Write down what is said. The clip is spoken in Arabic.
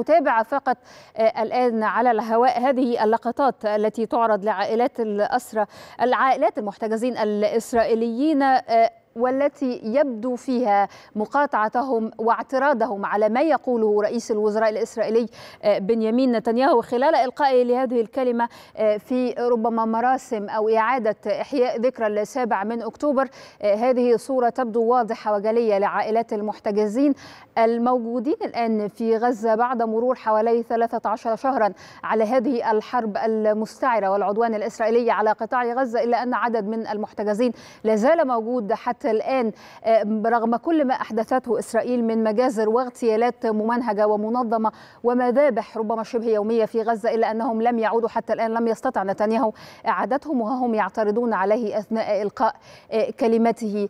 نتابع فقط آه، الآن على الهواء هذه اللقطات التي تعرض لعائلات الأسرى العائلات المحتجزين الإسرائيليين آه، والتي يبدو فيها مقاطعتهم واعتراضهم على ما يقوله رئيس الوزراء الاسرائيلي آه، بنيامين نتنياهو خلال القائه لهذه الكلمه آه، في ربما مراسم او اعاده احياء ذكرى السابع من اكتوبر آه، هذه صوره تبدو واضحه وجليه لعائلات المحتجزين الموجودين الان في غزه بعد مرور حوالي 13 شهرا على هذه الحرب المستعره والعدوان الاسرائيلي على قطاع غزه الا ان عدد من المحتجزين لا زال موجود حتى حتى الآن رغم كل ما أحدثته إسرائيل من مجازر واغتيالات ممنهجة ومنظمة ومذابح ربما شبه يومية في غزة إلا أنهم لم يعودوا حتى الآن لم يستطع نتنياهو إعادتهم وهم يعترضون عليه أثناء إلقاء آه، كلمته